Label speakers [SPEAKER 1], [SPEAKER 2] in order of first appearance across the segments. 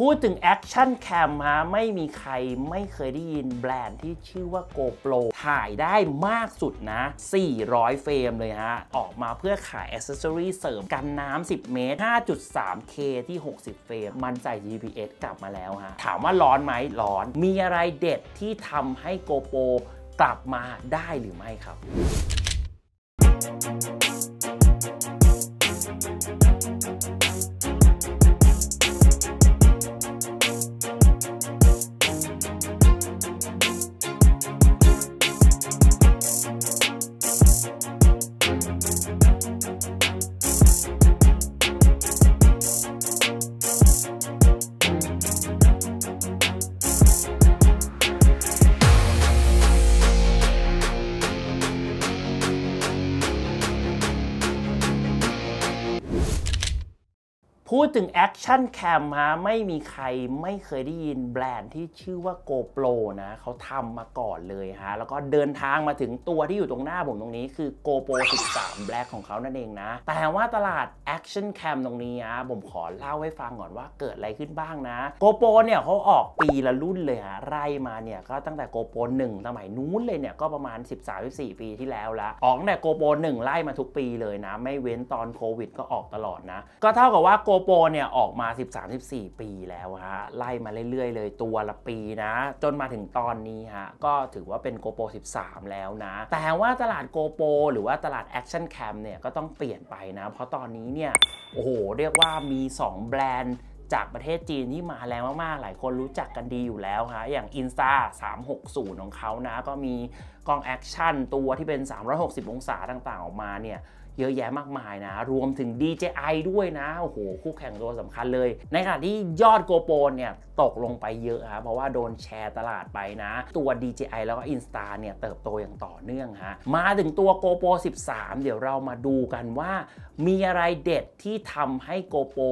[SPEAKER 1] พูดถึงแอคชั่นแคมฮะไม่มีใครไม่เคยได้ยินแบรนด์ที่ชื่อว่า GoPro ถ่ายได้มากสุดนะ 400เฟรม เลยฮะ ออกมาเพื่อขายอ c c e s s o r y เสริมกันน้ำ10 เมตร 5.3K ที่ 60 เฟรม มันใส่ GPS กลับมาแล้วฮะ ถามว่าร้อนไหมร้อนมีอะไรเด็ดที่ทำให้ GoPro กลับมาได้หรือไม่ครับถึงแอคชั่นแคมฮะไม่มีใครไม่เคยได้ยินแบรนด์ที่ชื่อว่า GoPro นะเขาทำมาก่อนเลยฮะ แล้วก็เดินทางมาถึงตัวที่อยู่ตรงหน้าผมตรงนี้คือ GoPro 13 Black ของเขานั่นเองนะ แต่ว่าตลาดแอคชั่นแคมตรงนี้ฮะผมขอเล่าให้ฟังก่อนว่าเกิดอะไรขึ้นบ้างนะ GoPro เนี่ยเขาออกปีละรุ่นเลยฮะ ไล่มาเนี่ยก็ตั้งแต่ GoPro 1สมัยนู้นเลยเนี่ยก็ประมาณ 13-14 ปีที่แล้วละออกแต่ GoPro 1ไล่มาทุกปีเลยนะไม่เว้นตอนโควิดก็ออกตลอดนะ ก็เท่ากับว่า GoPro เนี่ยออกมา13-14ปีแล้วฮะไล่มาเรื่อยๆ เลยตัวละปีนะ จนมาถึงตอนนี้ฮะก็ถือว่าเป็น GoPro 13 แล้วนะ แต่ว่าตลาด GoPro หรือว่าตลาด Action Cam เนี่ยก็ต้องเปลี่ยนไปนะ เพราะตอนนี้เนี่ยโอ้โหเรียกว่ามี 2 แบรนด์จากประเทศจีนที่มาแรงมากๆหลายคนรู้จักกันดีอยู่แล้วฮะอย่าง Insta 360ของเขานะก็มีกล้องแอคชั่นตัวที่เป็น360 องศาต่างๆออกมาเนี่ยเยอะแยะมากมายนะ รวมถึง DJI ด้วยนะ โอ้โหคู่แข่งตัวสำคัญเลย ในขณะที่ยอด GoPro เนี่ยตกลงไปเยอะฮะเพราะว่าโดนแชร์ตลาดไปนะ ตัว DJI แล้วก็ Insta เนี่ยเติบโตอย่างต่อเนื่องฮะมาถึงตัว GoPro 13 เดี๋ยวเรามาดูกันว่า มีอะไรเด็ดที่ทำให้ GoPro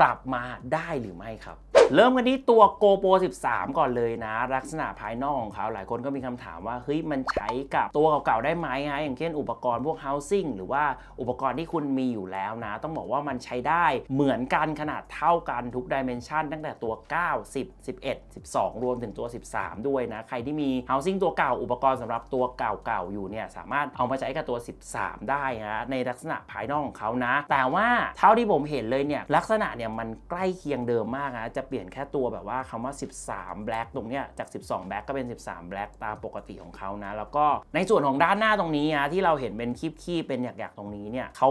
[SPEAKER 1] กลับมาได้หรือไม่ครับเริ่มกันที่ตัว GoPro 13 ก่อนเลยนะ ลักษณะภายนอกของเขาหลายคนก็มีคำถามว่าเฮ้ยมันใช้กับตัวเก่าๆ ได้ไหมฮะอย่างเช่นอุปกรณ์พวก housing หรือว่าอุปกรณ์ที่คุณมีอยู่แล้วนะ ต้องบอกว่ามันใช้ได้เหมือนกันขนาดเท่ากันทุกดิเมนชันตั้งแต่ตัว 9 10 11 12 รวมถึงตัว 13 ด้วยนะ ใครที่มี housing ตัวเก่า อุปกรณ์สำหรับตัวเก่าๆอยู่เนี่ยสามารถเอามาใช้กับตัว 13 ได้นะในลักษณะภายนอกของเขานะ แต่ว่าเท่าที่ผมเห็นเลยเนี่ยลักษณะเนี่ยมันใกล้เคียงเดิมมากนะจะเปลี่ยนี่ยนแค่ตัวแบบว่าคำว่า 13 black ตรงเนี้ยจาก12 black ก็เป็น 13 black ตามปกติของเขานะแล้วก็ในส่วนของด้านหน้าตรงนี้นะที่เราเห็นเป็นคีบคีเป็นหยักๆ ตรงนี้เนี่ยเขา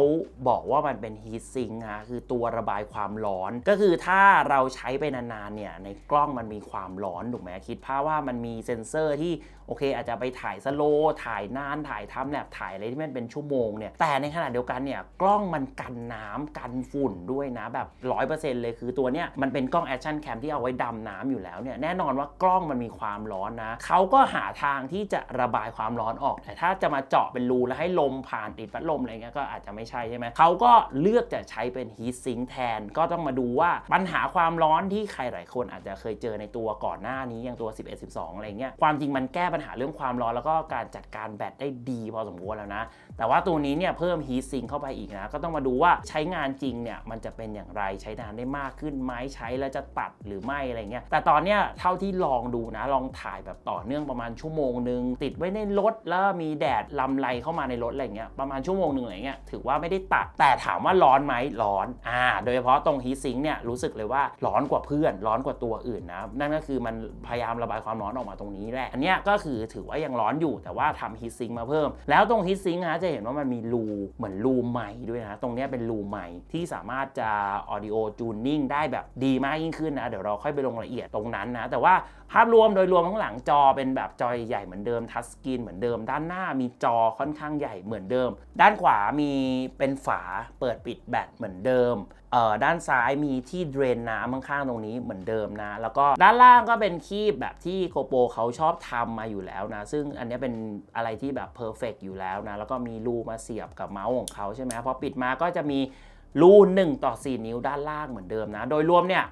[SPEAKER 1] บอกว่ามันเป็น heat sink นะคือตัวระบายความร้อน ก็คือถ้าเราใช้ไปนานๆเนี่ยในกล้องมันมีความร้อนถูกไหมคิดภาพว่ามันมีเซ็นเซอร์ที่โอเคอาจจะไปถ่ายสโลถ่ายนานถ่ายทำแลบ ถ่ายอะไรที่มันเป็นชั่วโมงเนี่ยแต่ในขณะเดียวกันเนี่ยกล้องมันกันน้ำกันฝุ่นด้วยนะ แบบ 100%เลย คือตัวเนี้ยมันเป็นกล้องแอคชั่นแคมที่ เอาไว้ดำน้ำอยู่แล้วเนี่ย แน่นอนว่ากล้องมันมีความร้อนนะเขาก็หาทางที่จะระบายความร้อนออกแต่ถ้าจะมาเจาะเป็นรูแล้วให้ลมผ่านติดพัดลมอะไรเงี้ยก็อาจจะไม่ใช่ใช่ไหมเขาก็เลือกจะใช้เป็นฮีทซิงแทนก็ต้องมาดูว่าปัญหาความร้อนที่ใครหลายคนอาจจะเคยเจอในตัวก่อนหน้านี้อย่างตัว 11 12อะไรเงี้ยความจริงมันแก้ปปัญหาเรื่องความร้อนแล้วก็การจัดการแบตได้ดีพอสมควรแล้วนะแต่ว่าตัวนี้เนี่ยเพิ่มฮีทซิงเข้าไปอีกนะก็ต้องมาดูว่าใช้งานจริงเนี่ยมันจะเป็นอย่างไรใช้นานได้มากขึ้นไหมใช้แล้วจะตัดหรือไม่อะไรเงี้ยแต่ตอนเนี้ยเท่าที่ลองดูนะลองถ่ายแบบต่อเนื่องประมาณชั่วโมงหนึ่งติดไว้ในรถ แล้วมีแดดลำไรเข้ามาในรถอะไรเงี้ยประมาณชั่วโมงหนึ่งอะไรเงี้ยถือว่าไม่ได้ตัดแต่ถามว่าร้อนไหมร้อนอ่าโดยเฉพาะตรงฮีซิงเนี่ยรู้สึกเลยว่าร้อนกว่าเพื่อนร้อนกว่าตัวอื่นนะนั่นก็คือมันพยายามระบายความร้อนออกมาตรงนี้แหละอันเนี้ยก็คือถือว่ายังร้อนอยู่แต่ว่าทำฮีทซิงมาเพิ่ม แล้วตรงฮีทซิงนะจะเห็นว่ามันมีรูเหมือนรูใหม่ด้วยนะ ตรงนี้เป็นรูใหม่ที่สามารถจะออดิโอจูนนิ่งได้แบบดีมากยิ่งขึ้นนะ เดี๋ยวเราค่อยไปลงรายละเอียดตรงนั้นนะ แต่ว่าภาพรวมโดยรวมข้างหลังจอเป็นแบบจอใหญ่เหมือนเดิมทัชสกรีนเหมือนเดิม ด้านหน้ามีจอค่อนข้างใหญ่เหมือนเดิม ด้านขวามีเป็นฝาเปิดปิดแบตเหมือนเดิมด้านซ้ายมีที่เดรนน้ำข้างๆตรงนี้เหมือนเดิมนะ แล้วก็ด้านล่างก็เป็นคีบแบบที่โคโปเขาชอบทำมาอยู่แล้วนะ ซึ่งอันนี้เป็นอะไรที่แบบเพอร์เฟกอยู่แล้วนะ แล้วก็มีรูมาเสียบกับเมาส์ของเขาใช่ไหมพอปิดมาก็จะมีรู1ต่อ4นิ้วด้านล่างเหมือนเดิมนะ โดยรวมเนี่ย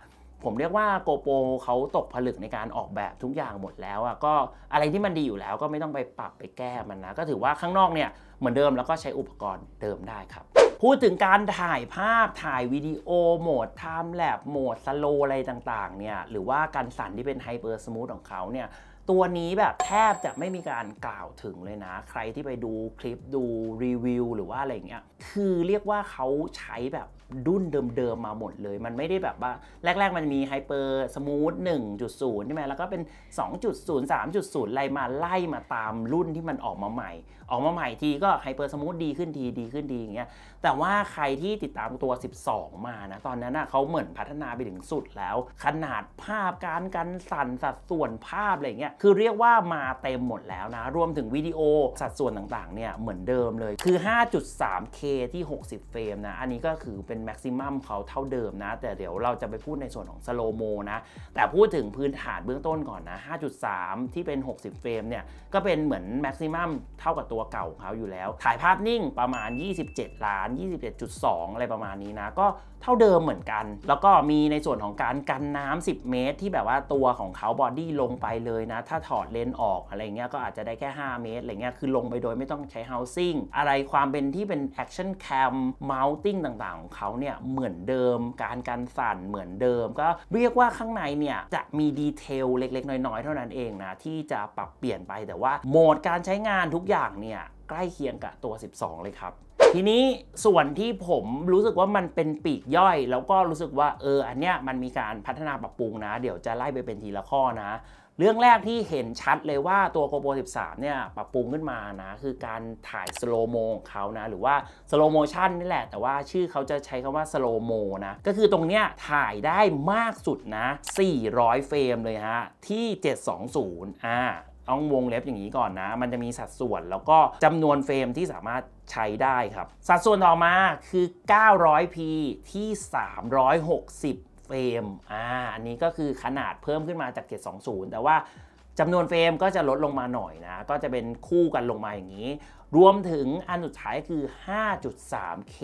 [SPEAKER 1] ผมเรียกว่าโกโปเขาตกผลึกในการออกแบบทุกอย่างหมดแล้วอ่ะก็อะไรที่มันดีอยู่แล้วก็ไม่ต้องไปปรับไปแก้มันนะ ก็ถือว่าข้างนอกเนี่ยเหมือนเดิมแล้วก็ใช้อุปกรณ์เดิมได้ครับพูดถึงการถ่ายภาพถ่ายวิดีโอโหมดไทม์แลปโหมดสโลอะไรต่างๆเนี่ยหรือว่าการสั่นที่เป็นไฮเปอร์สมูทของเขาเนี่ยตัวนี้แบบแทบจะไม่มีการกล่าวถึงเลยนะใครที่ไปดูคลิปดูรีวิวหรือว่าอะไรเงี้ยคือเรียกว่าเขาใช้แบบดุ้นเดิมๆมาหมดเลย มันไม่ได้แบบว่า แรกๆมันมีไฮเปอร์สมูท1.0ใช่ไหมแล้วก็เป็น 2.0 3.0 อะไรมาไล่มาตามรุ่นที่มันออกมาใหม่ออกมาใหม่ทีก็ไฮเปอร์สมูทดีขึ้นทีดีขึ้นดีอย่างเงี้ยแต่ว่าใครที่ติดตามตัว 12 มานะตอนนั้นนะเขาเหมือนพัฒนาไปถึงสุดแล้ว ขนาดภาพการกันสั่นสัดส่วนภาพอะไรเงี้ยคือเรียกว่ามาเต็มหมดแล้วนะ รวมถึงวิดีโอสัดส่วนต่างๆเนี่ยเหมือนเดิมเลยคือ 5.3K ที่ 60 เฟรมนะ อันนี้ก็คือเป็นแม็กซิมัมเขาเท่าเดิมนะ แต่เดี๋ยวเราจะไปพูดในส่วนของสโลโมนะแต่พูดถึงพื้นฐานเบื้องต้นก่อนนะ 5.3 ที่เป็น 60 เฟรมเนี่ยก็เป็นเหมือนแม็กซิมัมเท่ากับตัวตัวเก่าของเขาอยู่แล้ว ถ่ายภาพนิ่งประมาณ 27 ล้าน 27.2 อะไรประมาณนี้นะ ก็เท่าเดิมเหมือนกัน แล้วก็มีในส่วนของการกันน้ำ 10 เมตร ที่แบบว่าตัวของเขาบอดี้ลงไปเลยนะ ถ้าถอดเลนออกอะไรเงี้ย ก็อาจจะได้แค่ 5 เมตร อะไรเงี้ย คือลงไปโดยไม่ต้องใช้เฮาสิ่งอะไรความเป็นที่เป็นแอคชั่นแคมเมาส์ติ้งต่างๆ ของเขาเนี่ยเหมือนเดิม การกันสั่นเหมือนเดิม ก็เรียกว่าข้างในเนี่ย จะมีดีเทลเล็กๆ น้อยๆ เท่านั้นเองนะที่จะปรับเปลี่ยนไป แต่ว่าโหมดการใช้งานทุกอย่างเนี่ยใกล้เคียงกับตัว 12 เลยครับทีนี้ส่วนที่ผมรู้สึกว่ามันเป็นปีกย่อย แล้วก็รู้สึกว่าเอออันเนี้ยมันมีการพัฒนาปรับปรุงนะ เดี๋ยวจะไล่ไปเป็นทีละข้อนะ เรื่องแรกที่เห็นชัดเลยว่าตัว GoPro 13เนี่ยปรับปรุงขึ้นมานะ คือการถ่ายสโลโมของเขานะ หรือว่าสโลโมชันนี่แหละ แต่ว่าชื่อเขาจะใช้คำว่าสโลโมนะ ก็คือตรงเนี้ยถ่ายได้มากสุดนะ 400 เฟรมเลยฮะที่ 720อ่าเอาวงเล็บอย่างนี้ก่อนนะ มันจะมีสัดส่วนแล้วก็จำนวนเฟรมที่สามารถใช้ได้ครับ สัดส่วนต่อมาคือ 900p ที่ 360 เฟรมอ่าอันนี้ก็คือขนาดเพิ่มขึ้นมาจาก720 แต่ว่าจำนวนเฟรมก็จะลดลงมาหน่อยนะ ก็จะเป็นคู่กันลงมาอย่างนี้ รวมถึงอันสุดท้ายคือ 5.3K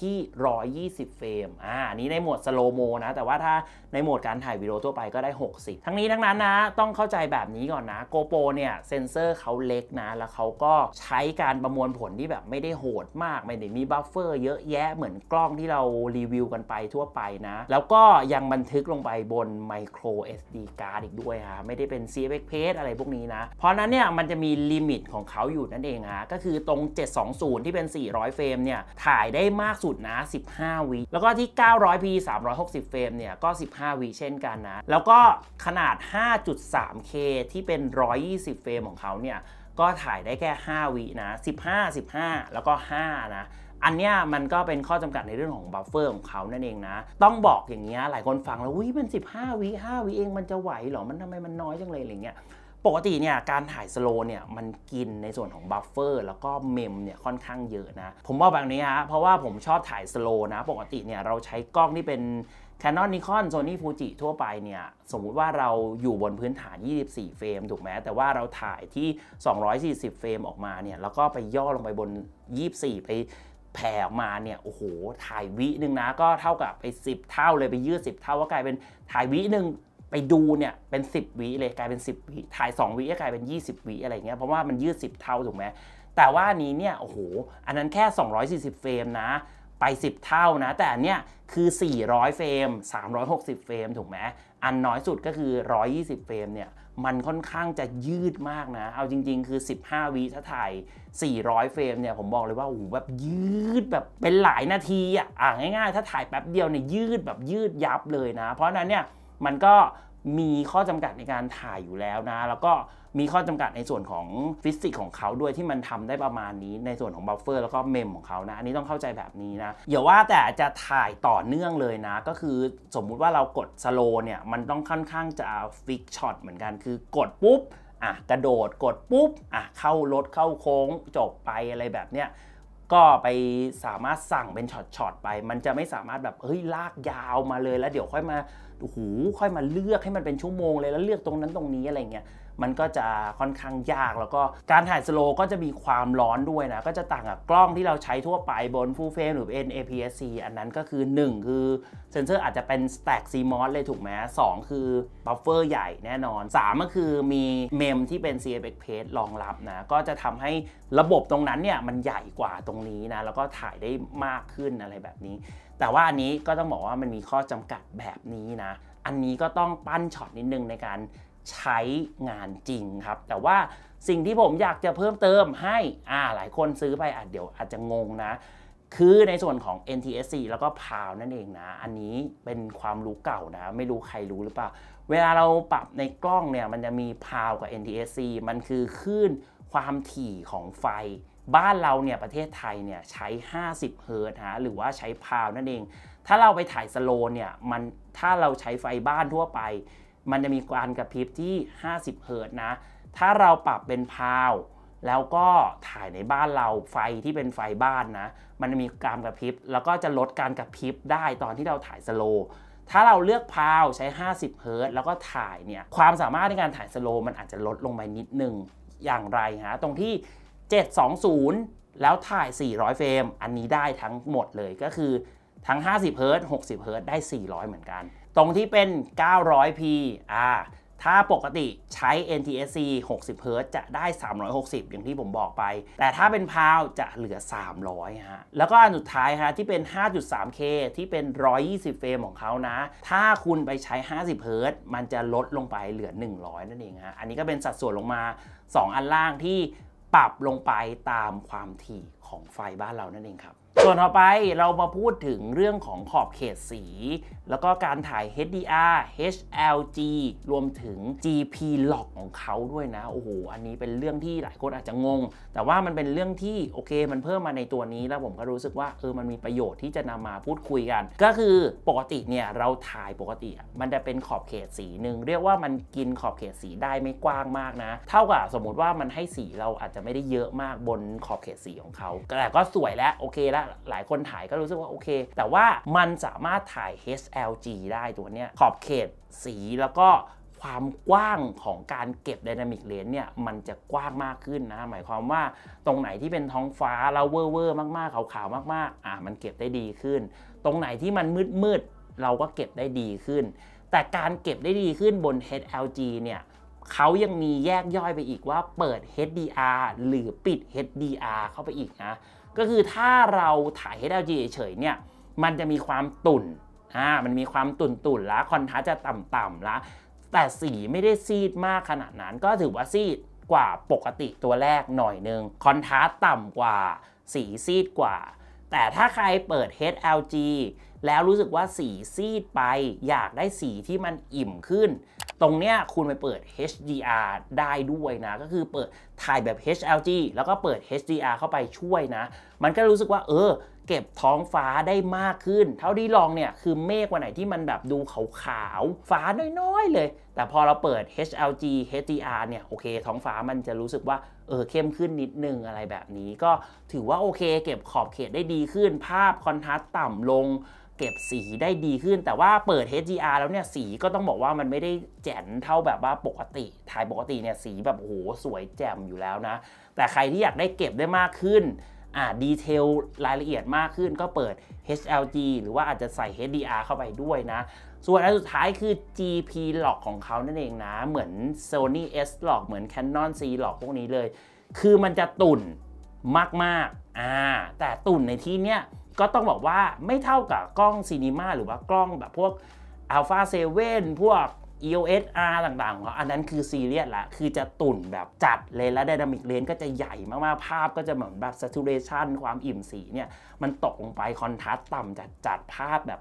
[SPEAKER 1] ที่ 120เฟรม อ่านี้ใน โหมด สโลโมนะ แต่ว่าถ้าใน โหมดการถ่ายวิดีโอ ทั่ว ไป ก็ได้ 60 ทั้งนี้ ทั้งนั้น นะ ต้องเข้าใจแบบนี้ก่อนนะโกโปรเนี่ย เซนเซอร์เขาเล็กนะ แล้วเขาก็ใช้การประมวลผลที่แบบ ไม่ได้โหดมาก ไม่ ได้ มี บัฟเฟอร์ เยอะแยะ เหมือนกล้องที่เรา รีวิวกันไปทั่วไปนะ แล้วก็ยังบันทึกลง ไป บนไมโคร SD card อีกด้วย ฮะ ไม่ ได้ เป็น CFX p a g e อะไร พวกนี้นะ เพราะนั้นเนี่ยมันจะมีลิมิตของเขาอยู่นั่นเองฮะก็คือตรง 720 ที่เป็น400เฟรมเนี่ยถ่ายได้มากสุดนะ 15 วิแล้วก็ที่ 900p 360 เฟรม เนี่ย ก็ 15 วิเช่นกันนะ แล้วก็ขนาด 5.3k ที่เป็น 120 เฟรมของเขาเนี่ย ก็ถ่ายได้แค่ 5 วินะ 15 15 แล้วก็ 5 นะ อันเนี้ย มันก็เป็นข้อจำกัดในเรื่องของบัฟเฟอร์ของเขานั่นเองนะ ต้องบอกอย่างเงี้ย หลายคนฟังแล้ว อุ้ยมัน 15 วิ5วิเอง มันจะไหวเหรอ มันทำไมมันน้อยจังเลยอะไรเงี้ยปกติเนี่ยการถ่ายสโลเนี่ยมันกินในส่วนของบัฟเฟอร์ แล้วก็เมมเนี่ยค่อนข้างเยอะนะ ผมบอกแบบนี้ฮะเพราะว่าผมชอบถ่ายสโลนะ ปกติเนี่ยเราใช้กล้องที่เป็น Canon Nikon Sony Fuji ทั่วไปเนี่ยสมมุติว่าเราอยู่บนพื้นฐาน 24 เฟรมถูกไหมแต่ว่าเราถ่ายที่ 240 เฟรมออกมาเนี่ยแล้วก็ไปย่อลงไปบน 24 ไปแผ่ออกมาเนี่ยโอ้โหถ่ายวิหนึ่งนะก็เท่ากับไป10 เท่าเลยไปยืด10เท่าก็กลายเป็นถ่ายวิหนึ่งไปดูเนี่ย เป็น 10 วิเลยกลายเป็น10วิถ่าย 2วิก็กลายเป็น 20วิอะไรเงี้ยเพราะว่ามันยืด 10 เท่าถูกไหมแต่ว่านี้เนี่ยโอ้โห อันนั้นแค่240เฟรมนะไป10 เท่านะแต่อันเนี้ยคือ400เฟรม360เฟรมถูกไหมอันน้อยสุดก็คือ120เฟรมเนี่ยมันค่อนข้างจะยืดมากนะ เอาจริง ๆ คือ 15 วิถ้าถ่าย 400เฟรมเนี่ยผมบอกเลยว่าโอ้โหแบบยืดแบบเป็นหลายนาทีอ่ะง่ายๆ ถ้าถ่ายแป๊บเดียวเนี่ยยืดแบบยืดยับเลยนะ เพราะนั้นเนี่ยมันก็มีข้อจำกัดในการถ่ายอยู่แล้วนะ แล้วก็มีข้อจำกัดในส่วนของฟิสิกส์ของเขาด้วยที่มันทำได้ประมาณนี้ในส่วนของบัฟเฟอร์ แล้วก็เมมของเขานะอันนี้ต้องเข้าใจแบบนี้นะอย่าว่าแต่จะถ่ายต่อเนื่องเลยนะ ก็คือสมมุติว่าเรากดสโลเนี่ยมันต้องค่อนข้างจะฟิกช็อตเหมือนกัน คือกดปุ๊บอ่ะกระโดดกดปุ๊บอ่ะเข้ารถเข้าโค้ง จบไปอะไรแบบเนี้ยก็ไปสามารถสั่งเป็นช็อตๆไป มันจะไม่สามารถแบบเฮ้ยลากยาวมาเลยแล้ว เดี๋ยวค่อยมาโอ้โหค่อยมาเลือกให้มันเป็นชั่วโมงเลย แล้วเลือกตรงนั้นตรงนี้อะไรเงี้ยมันก็จะค่อนข้างยาก แล้วก็การถ่ายสโลก็จะมีความร้อนด้วยนะก็จะต่างกับกล้องที่เราใช้ทั่วไปบน full frame หรือ NAPS-C อันนั้นก็คือ 1 คือเซนเซอร์อาจจะเป็น stack CMOS เลยถูกไหมสองคือบัฟเฟอร์ใหญ่แน่นอน 3 ก็คือมีเมมที่เป็น CFX page รองรับนะก็จะทำให้ระบบตรงนั้นเนี่ยมันใหญ่กว่าตรงนี้นะแล้วก็ถ่ายได้มากขึ้นอะไรแบบนี้ แต่ว่าอันนี้ก็ต้องบอกว่ามันมีข้อจำกัดแบบนี้นะ อันนี้ก็ต้องปั้นช็อตนิดนึงในการใช้งานจริงครับ แต่ว่าสิ่งที่ผมอยากจะเพิ่มเติมให้อ่าหลายคนซื้อไปอาจเดี๋ยวอาจจะงงนะ คือในส่วนของ NTSC แล้วก็พาวนั่นเองนะ อันนี้เป็นความรู้เก่านะ ไม่รู้ใครรู้หรือเปล่า เวลาเราปรับในกล้องเนี่ยมันจะมีพาวกับ NTSC มันคือคลื่นความถี่ของไฟ บ้านเราเนี่ยประเทศไทยเนี่ยใช้ 50 เฮิร์ตฮะหรือว่าใช้พาวนั่นเอง ถ้าเราไปถ่ายสโลเนี่ยมันถ้าเราใช้ไฟบ้านทั่วไปมันจะมีการกระพริบที่ 50 เฮิร์ตนะ ถ้าเราปรับเป็นพาวแล้วก็ถ่ายในบ้านเราไฟที่เป็นไฟบ้านนะ มันจะมีการกระพริบแล้วก็จะลดการกระพริบได้ตอนที่เราถ่ายสโลถ้าเราเลือกพาวใช้ 50 เฮิร์ตแล้วก็ถ่ายเนี่ยความสามารถในการถ่ายสโลมันอาจจะลดลงไปนิดนึงอย่างไรฮะตรงที่ 720 แล้วถ่าย 400 เฟรม อันนี้ได้ทั้งหมดเลยก็คือทั้ง 50 เฮิร์ต60 เฮิร์ตได้ 400 เหมือนกันตรงที่เป็น 900p อ่า ถ้าปกติใช้ NTSC 60 h z จะได้ 360 อย่างที่ผมบอกไป แต่ถ้าเป็นพาวจะเหลือ 300ฮะ แล้วก็อันสุดท้ายฮะที่เป็น 5.3K ที่เป็น 120 เฟรมของเขานะ ถ้าคุณไปใช้50 h z มันจะลดลงไปเหลือ 100 นั่นเองฮะ อันนี้ก็เป็นสัดส่วนลงมา 2 อันล่างที่ปรับลงไปตามความถี่ของไฟบ้านเรานั่นเองครับ ส่วนต่อไปเรามาพูดถึงเรื่องของขอบเขตสีแล้วก็การถ่าย HDR HLG รวมถึง GP Log ของเขาด้วยนะ โอ้โห อันนี้เป็นเรื่องที่หลายคนอาจจะงง แต่ว่ามันเป็นเรื่องที่ โอเคมันเพิ่มมาในตัวนี้แล้วผมก็รู้สึกว่าเออมันมีประโยชน์ที่จะนำมาพูดคุยกัน ก็คือปกติเนี่ย เราถ่ายปกติมันจะเป็นขอบเขตสีหนึ่ง เรียกว่ามันกินขอบเขตสีได้ไม่กว้างมากนะ เท่ากับสมมติว่ามันให้สีเราอาจจะไม่ได้เยอะมากบนขอบเขตสีของเขาแต่ก็สวยแล้วโอเคแล้วหลายคนถ่ายก็รู้สึกว่าโอเค แต่ว่ามันสามารถถ่าย h x l g ได้ตัวเนี้ยขอบเขตสีแล้วก็ความกว้างของการเก็บดินามิกเลนเนี่ยมันจะกว้างมากขึ้นนะ หมายความว่าตรงไหนที่เป็นท้องฟ้าเราเวอร์เวอร์มาก ๆ ขาว ๆ มาก ๆ อ่า มันเก็บได้ดีขึ้น ตรงไหนที่มันมืด ๆ เราก็เก็บได้ดีขึ้น แต่การเก็บได้ดีขึ้นบน HLG เนี่ยเขายังมีแยกย่อยไปอีกว่าเปิด HDR หรือปิด HDR เข้าไปอีกนะก็คือถ้าเราถ่าย HLG เฉยๆเนี่ยมันจะมีความตุ่นอ่ามันมีความตุ่นๆแล้วคอนทราจะต่ำๆแล้วแต่สีไม่ได้ซีดมากขนาดนั้น ก็ถือว่าซีดกว่าปกติตัวแรกหน่อยนึง คอนทราต่ำกว่าสีซีดกว่า แต่ถ้าใครเปิด HLG แล้วรู้สึกว่าสีซีดไปอยากได้สีที่มันอิ่มขึ้นตรงเนี้ยคุณไปเปิด HDR ได้ด้วยนะ ก็คือเปิดถ่ายแบบ HLG แล้วก็เปิด HDR เข้าไปช่วยนะ มันก็รู้สึกว่าเออ เก็บท้องฟ้าได้มากขึ้น เท่าที่ลองเนี่ย คือเมฆวันไหนที่มันแบบดูขาวๆฟ้าน้อยๆ เลย แต่พอเราเปิด HLG HDR เนี่ย โอเคท้องฟ้ามันจะรู้สึกว่าเออเข้มขึ้นนิดนึง อะไรแบบนี้ ก็ถือว่าโอเค เก็บขอบเขตได้ดีขึ้น ภาพคอนทราสต์ต่ำลงเก็บสีได้ดีขึ้นแต่ว่าเปิด HDR แล้วเนี่ย สีก็ต้องบอกว่ามันไม่ได้แจ๋นเท่าแบบว่าปกติ ถ่ายปกติเนี่ยสีแบบโอ้โหสวยแจ่มอยู่แล้วนะ แต่ใครที่อยากได้เก็บได้มากขึ้น อ่าดีเทลรายละเอียดมากขึ้น ก็เปิด HLG หรือว่าอาจจะใส่ HDR เข้าไปด้วยนะ ส่วนอันสุดท้ายคือ GP l o กของเขานั่นเองนะ เหมือน Sony S l o กเหมือน Canon C l o กพวกนี้เลย คือมันจะตุ่นมากๆอ่าแต่ตุ่นในที่เนี้ยก็ต้องบอกว่าไม่เท่ากับกล้องซีนีมาหรือว่ากล้องแบบพวก Alpha 7พวก EOS R ต่างๆของเขา อันนั้นคือซีเรียสละคือจะตุ่นแบบจัดเลยและไดนามิกเลนก็จะใหญ่มากๆ ภาพก็จะเหมือนแบบ a ัต r เรชันความอิ่มสีเนี่ยมันตกลงไปคอนทราสต์ต่ำจัดจัดภาพแบบ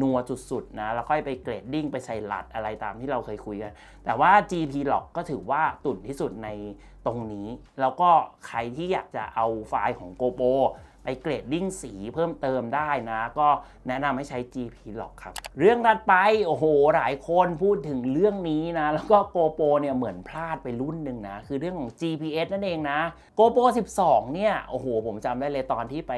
[SPEAKER 1] นัวสุดๆนะ แล้วค่อยไปเกรดดิ้งไปใส่หลัดอะไรตามที่เราเคยคุยกัน แต่ว่า GP l o กก็ถือว่าตุ่นที่สุดในตรงนี้ แล้วก็ใครที่อยากจะเอาไฟล์ของ GoPro ไปเกรดดิ้งสีเพิ่มเติมได้นะ ก็แนะนำให้ใช้ GP หรอกครับ เรื่องถัดไปโอ้โห หลายคนพูดถึงเรื่องนี้นะ แล้วก็ GoPro เนี่ยเหมือนพลาดไปรุ่นหนึ่งนะ คือเรื่องของ GPS นั่นเองนะ GoPro 12 เนี่ย โอ้โห ผมจำได้เลยตอนที่ไป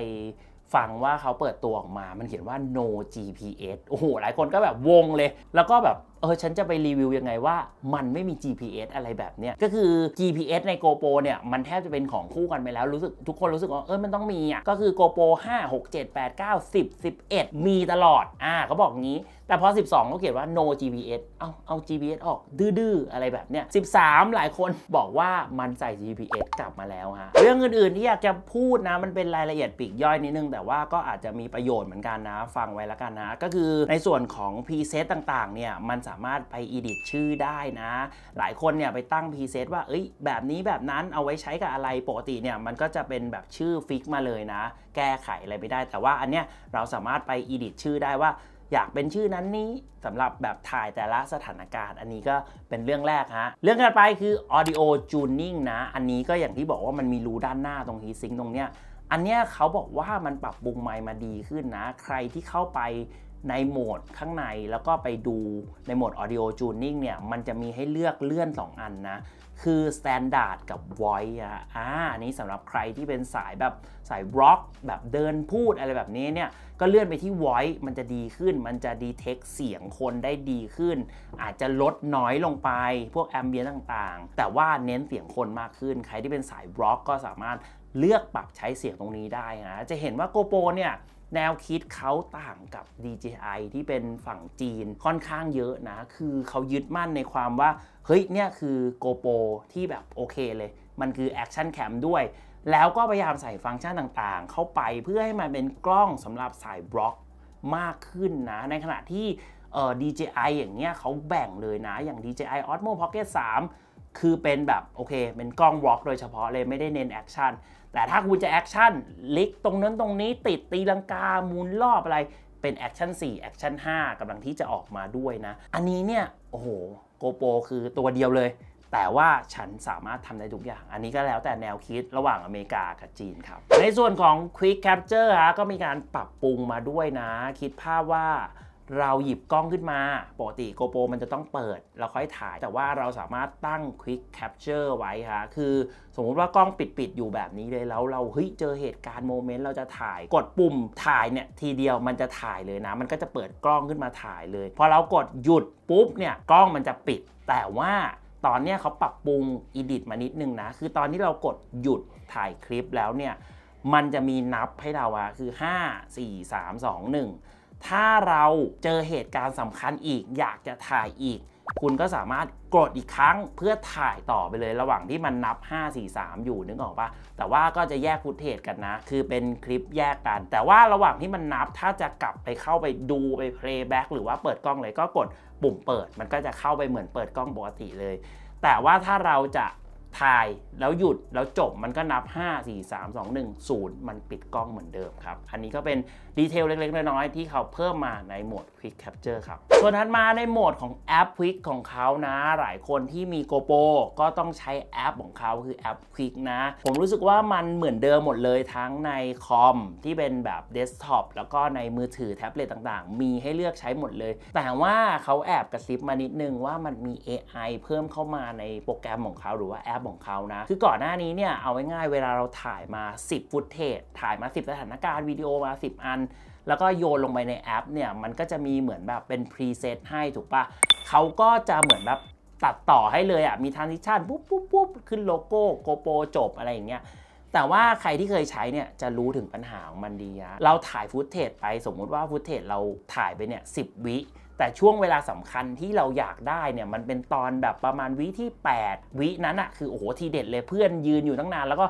[SPEAKER 1] ฟังว่าเขาเปิดตัวออกมา มันเขียนว่า no GPS โอ้โหหลายคนก็แบบวงเลย แล้วก็แบบเออฉันจะไปรีวิวยังไงว่ามันไม่มี GPS อะไรแบบเนี้ยก็คือ GPS ใน GoPro เนี่ย มันแทบจะเป็นของคู่กันไปแล้วรู้สึกทุกคนรู้สึกว่า เออ มันต้องมีอ่ะก็คือ GoPro 5 6 7 8 9 10 11 มีตลอด อ่าเขาบอกงี้ แต่พอ12เขาเขียนว่า no GPS เอาเอา GPS ออกดื้อๆอะไรแบบเนี้ย13 หลายคนบอกว่ามันใส่ GPS กลับมาแล้วฮะ เรื่องอื่น ๆที่อยากจะพูดนะมันเป็นรายละเอียดปีกย่อยนิดนึงแต่ว่าก็อาจจะมีประโยชน์เหมือนกันนะฟังไว้ละกันนะ ก็คือในส่วนของพรีเซตต่างๆเนี่ยมันสามารถไป edit ชื่อได้นะ หลายคนเนี่ยไปตั้ง preset ว่าเอ้ยแบบนี้แบบนั้นเอาไว้ใช้กับอะไรปกติเนี่ยมันก็จะเป็นแบบชื่อฟิกมาเลยนะ แก้ไขอะไรไม่ได้ แต่ว่าอันเนี้ยเราสามารถไป edit ชื่อได้ว่า อยากเป็นชื่อนั้นนี้สำหรับแบบถ่ายแต่ละสถานการณ์อันนี้ก็เป็นเรื่องแรกฮะเรื่องตัอไปคือ audio tuning นะ อันนี้ก็อย่างที่บอกว่ามันมีรูด้านหน้าตรงฮีซิงตรงเนี้ย อันเนี้ยเขาบอกว่ามันปรับปรุงไมค์มาดีขึ้นนะ ใครที่เข้าไปในโหมดข้างในแล้วก็ไปดูในโหมด audio tuning เนี่ยมันจะมีให้เลือกเลื่อน 2 อันนะ คือ standard กับ voice นะอ่ะอันนี้สำหรับใครที่เป็นสายแบบสาย rock แบบเดินพูดอะไรแบบนี้เนี่ยก็เลื่อนไปที่ voice มันจะดีขึ้น มันจะ detect เสียงคนได้ดีขึ้น อาจจะลดน้อยลงไปพวก ambient ต่างๆ แต่ว่าเน้นเสียงคนมากขึ้น ใครที่เป็นสาย rock ก็สามารถเลือกปรับใช้เสียงตรงนี้ได้นะ จะเห็นว่า GoPro เนี่ยแนวคิดเขาต่างกับ DJI ที่เป็นฝั่งจีนค่อนข้างเยอะนะ คือเขายึดมั่นในความว่า เฮ้ยเนี่ยคือ GoPro ที่แบบโอเคเลย มันคือแอคชั่นแคมด้วย แล้วก็พยายามใส่ฟังก์ชันต่างๆ เข้าไปเพื่อให้มันเป็นกล้องสำหรับสายบล็อกมากขึ้นนะในขณะที่เอ่อ DJI อย่างเงี้ยเขาแบ่งเลยนะอย่าง DJI Osmo Pocket 3คือเป็นแบบ โอเคเป็นกล้องวอล์กโดยเฉพาะเลยไม่ได้เน้นแอคชั่นแต่ถ้าคุณจะแอคชั่นลิกตรงนั้นตรงนี้ ติดตีลังกาหมุนรอบอะไรเป็นแอคชั่น4แอคชั่น5กำลังที่จะออกมาด้วยนะ อันนี้เนี่ย โอ้โห โกโปคือตัวเดียวเลย แต่ว่าฉันสามารถทำได้ทุกอย่างอันนี้ก็แล้วแต่แนวคิดระหว่างอเมริกากับจีนครับ ในส่วนของ Quick Capture ฮะก็มีการปรับปรุงมาด้วยนะคิดภาพว่าเราหยิบกล้องขึ้นมาปกติโกโปรมันจะต้องเปิด เราค่อยถ่ายแต่ว่าเราสามารถตั้ง Quick Capture ไว้ค่ะคือสมมุติว่ากล้องปิดๆอยู่แบบนี้เลยแล้วเราเฮ้ยเจอเหตุการณ์โมเมนต์เราจะถ่าย กดปุ่มถ่ายเนี่ยทีเดียวมันจะถ่ายเลยนะมันก็จะเปิดกล้องขึ้นมาถ่ายเลยพอเรากดหยุดปุ๊บเนี่ยกล้องมันจะปิด แต่ว่าตอนนี้เขาปรับปรุง Edit มานิดนึงนะคือตอนที่เรากดหยุดถ่ายคลิปแล้วเนี่ยมันจะมีนับให้เราอะคือ5 4 3 2 1ถ้าเราเจอเหตุการณ์สำคัญอีก อยากจะถ่ายอีก คุณก็สามารถกดอีกครั้งเพื่อถ่ายต่อไปเลยระหว่างที่มันนับ 5 4 3 อยู่นึกออกปะแต่ว่าก็จะแยกฟุตเทจกันนะ คือเป็นคลิปแยกกัน แต่ว่าระหว่างที่มันนับถ้าจะกลับไปเข้าไปดูไปเพลย์แบ็กหรือว่าเปิดกล้องเลยก็กดปุ่มเปิด มันก็จะเข้าไปเหมือนเปิดกล้องปกติเลย แต่ว่าถ้าเราจะถ่าย แล้วหยุดแล้วจบมันก็นับ 5 4 3 2 1 0 มันปิดกล้องเหมือนเดิมครับ อันนี้ก็เป็นดีเทลเล็กๆ น้อยๆที่เขาเพิ่มมาในโหมด Quick Capture ครับส่วนถัดมาในโหมดของแอป Quick ของเขานะหลายคนที่มี GoPro ก็ต้องใช้แอปของเขาคือแอป Quick นะ ผมรู้สึกว่ามันเหมือนเดิมหมดเลยทั้งในคอม ที่เป็นแบบเดสก์ท็อปแล้วก็ในมือถือแท็บเล็ตต่างๆ มีให้เลือกใช้หมดเลย แต่ว่าเขาแอบกระซิบมานิดนึงว่ามันมี AI เพิ่มเข้ามาในโปรแกรมของเขาหรือว่าแอปของเขานะ คือก่อนหน้านี้เนี่ย เอาง่ายๆเวลาเราถ่ายมา 10ฟุตเทจถ่ายมา 10 สถานการณ์วิดีโอมา 10 อัน แล้วก็โยนลงไปในแอปเนี่ย มันก็จะมีเหมือนแบบเป็นพรีเซตให้ถูกปะเขาก็จะเหมือนแบบตัดต่อให้เลยอ่ะมีทันซิชันปุ๊บปุ๊บปุ๊บขึ้นโลโก้โกโปรจบอะไรอย่างเงี้ยแต่ว่าใครที่เคยใช้เนี่ย จะรู้ถึงปัญหาของมันดีนะเราถ่ายฟุตเทจไปสมมุติว่าฟุตเทจเราถ่ายไปเนี่ยสิวิแต่ช่วงเวลาสำคัญที่เราอยากได้เนี่ยมันเป็นตอนแบบประมาณวิที่ 8 วินั้นอะคือ โอ้โห ทีเด็ดเลยเพื่อนยืนอยู่ตั้งนานแล้วก็